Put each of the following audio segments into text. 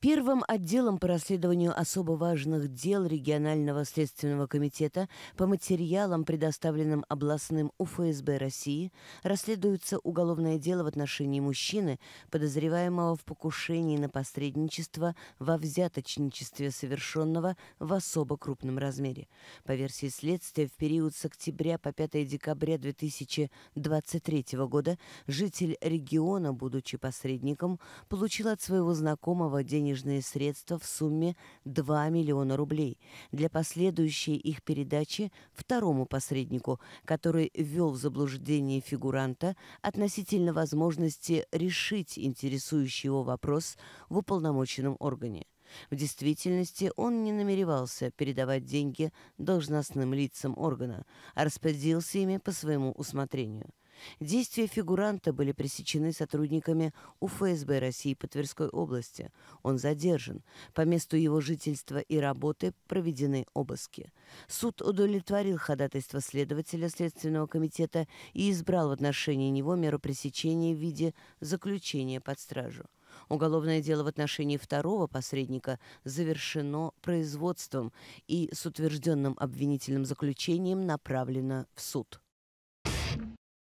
Первым отделом по расследованию особо важных дел регионального следственного комитета по материалам, предоставленным областным УФСБ России, расследуется уголовное дело в отношении мужчины, подозреваемого в покушении на посредничество во взяточничестве совершенного в особо крупном размере. По версии следствия, в период с октября по 5 декабря 2023 года житель региона, будучи посредником, получил от своего знакомого денежные денежные средства в сумме 2 миллиона рублей для последующей их передачи второму посреднику, который ввел в заблуждение фигуранта относительно возможности решить интересующий его вопрос в уполномоченном органе. В действительности он не намеревался передавать деньги должностным лицам органа, а распорядился ими по своему усмотрению – Действия фигуранта были пресечены сотрудниками УФСБ России по Тверской области. Он задержан. По месту его жительства и работы проведены обыски. Суд удовлетворил ходатайство следователя Следственного комитета и избрал в отношении него меру пресечения в виде заключения под стражу. Уголовное дело в отношении второго посредника завершено производством и с утвержденным обвинительным заключением направлено в суд.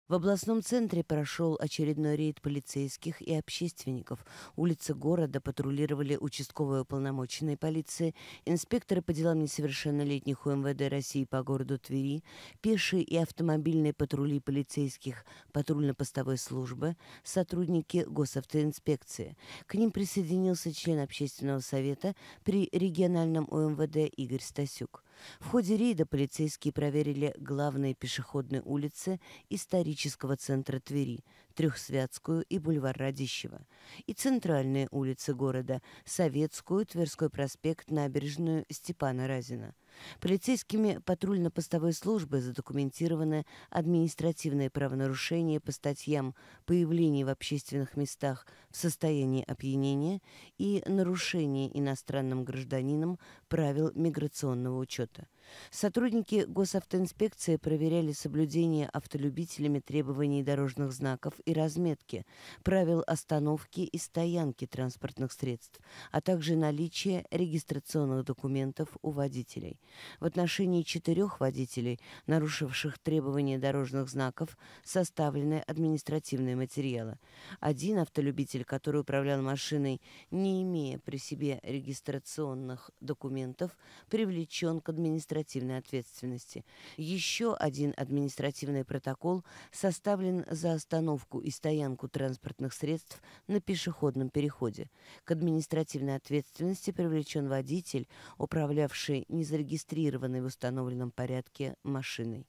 В областном центре прошел очередной рейд полицейских и общественников. Улицы города патрулировали участковые уполномоченные полиции, инспекторы по делам несовершеннолетних УМВД России по городу Твери, пешие и автомобильные патрули полицейских патрульно-постовой службы, сотрудники госавтоинспекции. К ним присоединился член общественного совета при региональном УМВД Игорь Стасюк. В ходе рейда полицейские проверили главные пешеходные улицы исторического центра Твери, Трехсвятскую и бульвар Радищева, и центральные улицы города, Советскую, Тверской проспект, набережную Степана Разина – Полицейскими патрульно-постовой службы задокументировано административное правонарушение по статьям появления в общественных местах в состоянии опьянения» и «Нарушение иностранным гражданином правил миграционного учета». Сотрудники госавтоинспекции проверяли соблюдение автолюбителями требований дорожных знаков и разметки, правил остановки и стоянки транспортных средств, а также наличие регистрационных документов у водителей. В отношении четырех водителей, нарушивших требования дорожных знаков, составлены административные материалы. Один автолюбитель, который управлял машиной, не имея при себе регистрационных документов, привлечен к административной административной ответственности. Еще один административный протокол составлен за остановку и стоянку транспортных средств на пешеходном переходе. К административной ответственности привлечен водитель, управлявший незарегистрированной в установленном порядке машиной.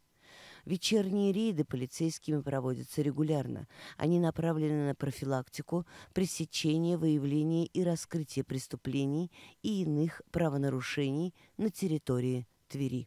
Вечерние рейды полицейскими проводятся регулярно. Они направлены на профилактику, пресечение, выявление и раскрытие преступлений и иных правонарушений на территории Твери.